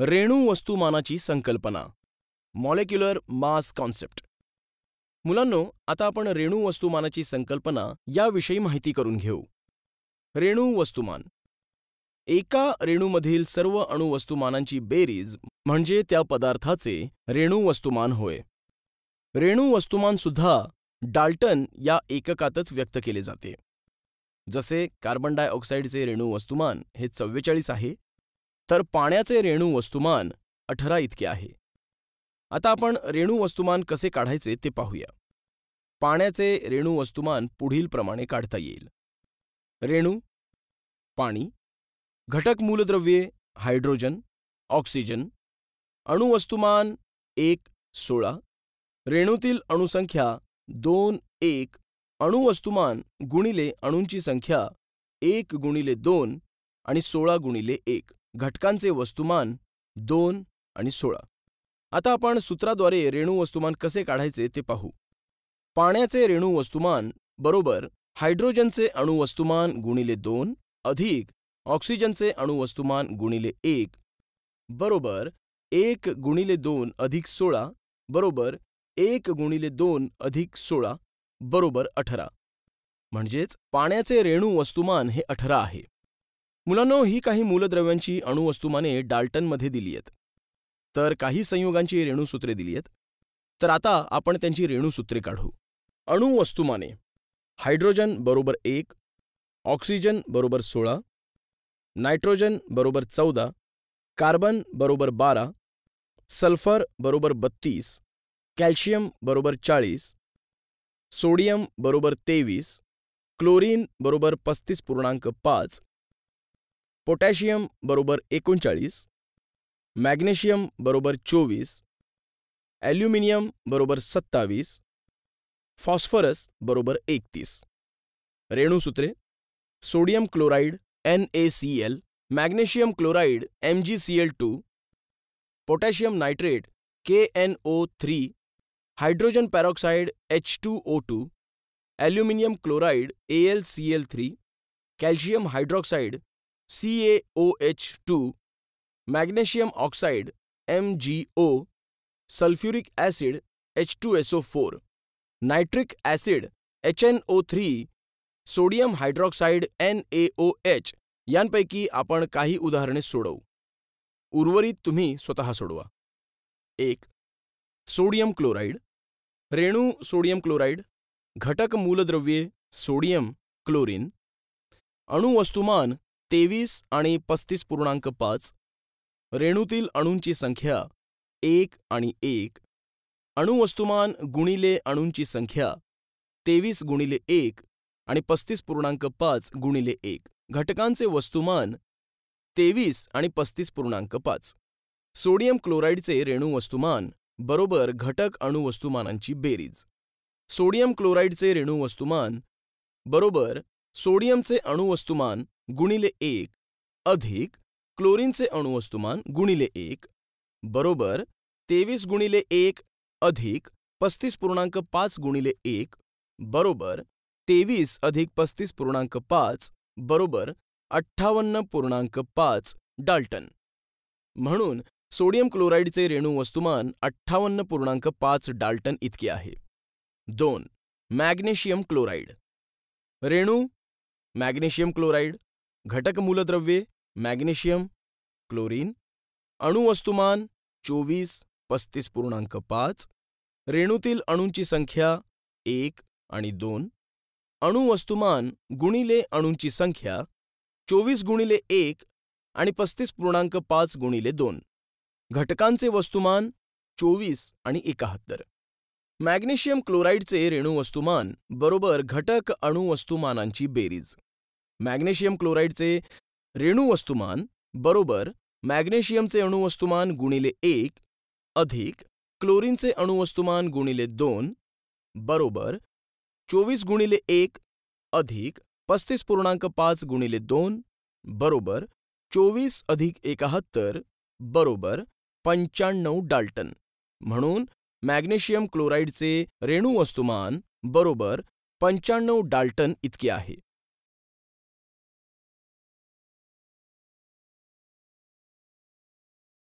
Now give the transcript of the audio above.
रेणू वस्तुमानाची संकल्पना मॉलेक्युलर मास कॉन्सेप्ट मुलांनो आता आपण रेणू वस्तुमानाची संकल्पना याविषयी माहिती करून घेऊ रेणू वस्तुमान एका रेणूमधील सर्व अणुवस्तुमानांची बेरीज म्हणजे त्या पदार्थाचे रेणू वस्तुमान होय रेणू वस्तुमान सुद्धा डाल्टन या एककातच व्यक्त केले जाते जसे कार्बन डायऑक्साईडचे रेणू वस्तुमान हे चव्वेचाळीस आहे तर पाण्याचे रेणू वस्तुमान अठरा इतके आहे आता आपण रेणू वस्तुमान कसे काढायचे ते पाहूया पाण्याचे रेणू वस्तुमान पुढील प्रमाणे काढता येईल रेणू पाणी घटक मूलद्रव्ये हायड्रोजन ऑक्सिजन अणुवस्तुमान एक सोळा रेणूतील अणुसंख्या दोन एक अणुवस्तुमान गुणिले अणूंची संख्या एक गुणिले दोन आणि सोळा गुणिले एक घटकांचे वस्तुमान दोन आणि सोळा आता आपण सूत्राद्वारे रेणू वस्तुमान कसे काढायचे ते पाहू पाण्याचे रेणू वस्तुमान बरोबर हायड्रोजनचे अणुवस्तुमान गुणिले दोन अधिक ऑक्सिजनचे अणुवस्तुमान गुणिले एक बरोबर एक गुणिले दोन अधिक सोळा बरोबर एक गुणिले दोन अधिक सोळा बरोबर अठरा म्हणजेच पाण्याचे रेणू वस्तुमान हे अठरा आहे मुलांनो ही काही मूलद्रव्यांची अणुवस्तुमाने डाल्टनमध्ये दिली आहेत तर काही संयोगांची रेणूसूत्रे दिली आहेत तर आता आपण त्यांची रेणूसूत्रे काढू अणुवस्तुमाने हायड्रोजन बरोबर एक ऑक्सिजन बरोबर सोळा नायट्रोजन बरोबर चौदा कार्बन बरोबर बारा सल्फर बरोबर बत्तीस कॅल्शियम बरोबर चाळीस सोडियम बरोबर तेवीस क्लोरीन बरोबर पस्तीस पूर्णांक पाच पोटॅशियम बरोबर एकोणचाळीस मॅग्नेशियम बरोबर चोवीस ॲल्युमिनियम बरोबर सत्तावीस फॉस्फरस बरोबर एकतीस रेणूसूत्रे sodium chloride N A C L magnesium chloride M G C L two potassium nitrate K N O three hydrogen peroxide H two O two aluminium chloride A L C L three calcium hydroxide C A O H two magnesium oxide M G O sulphuric acid H two S O four nitric acid H N O three sodium hydroxide N A O H यांपैकी आपण काही उदाहरणे सोडवू उर्वरित तुम्ही स्वतः सोडवा एक सोडियम क्लोराईड रेणू सोडियम क्लोराईड घटक मूलद्रव्ये सोडियम क्लोरीन अणुवस्तुमान तेवीस आणि पस्तीस पूर्णांक पाच रेणूतील अणूंची संख्या एक आणि एक अणुवस्तुमान गुणिले अणूंची संख्या तेवीस गुणिले एक आणि पस्तीस पूर्णांक पाच गुणिले एक घटकांचे वस्तुमान तेवीस आणि पस्तीस पूर्णांक पाच सोडियम क्लोराईडचे रेणू वस्तुमान बरोबर घटक अणुवस्तुमानांची बेरीज सोडियम क्लोराईडचे रेणू वस्तुमान बरोबर सोडियमचे अणुवस्तुमान गुणिले एक अधिक क्लोरीनचे अणुवस्तुमान गुणिले एक बरोबर तेवीस गुणिले एक अधिक पस्तीस पूर्णांक पाच गुणिले एक बरोबर तेवीस अधिक पस्तीस पूर्णांक पाच बरोबर अठ्ठावन्न पूर्णांक पाच डाल्टन म्हणून सोडियम क्लोराईडचे रेणू वस्तुमान अठ्ठावन्न पूर्णांक पाच डाल्टन इतके आहे दोन मॅग्नेशियम क्लोराईड रेणू मॅग्नेशियम क्लोराईड घटक मूलद्रव्ये मॅग्नेशियम क्लोरीन अणुवस्तुमान चोवीस पस्तीस पूर्णांक पाच रेणूतील अणूंची संख्या एक आणि दोन अणुवस्तुमान गुणिले अणूंची संख्या चोवीस गुणिले एक आणि पस्तीस पूर्णांक पाच गुणिले दोन घटकांचे वस्तुमान चोवीस आणि एकाहत्तर मॅग्नेशियम क्लोराईडचे रेणूवस्तुमान बरोबर घटक अणुवस्तुमानांची बेरीज मॅग्नेशियम क्लोराईडचे रेणू वस्तुमान बरोबर मॅग्नेशियमचे अणुवस्तुमान गुणिले एक अधिक क्लोरीनचे अणुवस्तुमान गुणिले दोन बरोबर चोवीस गुणिले एक अधिक पस्तीस पूर्णांक पाच गुणिले दोन बरोबर चोवीस अधिक एकाहत्तर बरोबर पंच्याण्णव डाल्टन म्हणून मॅग्नेशियम क्लोराईडचे रेणू वस्तुमान बरोबर पंच्याण्णव डाल्टन इतके आहे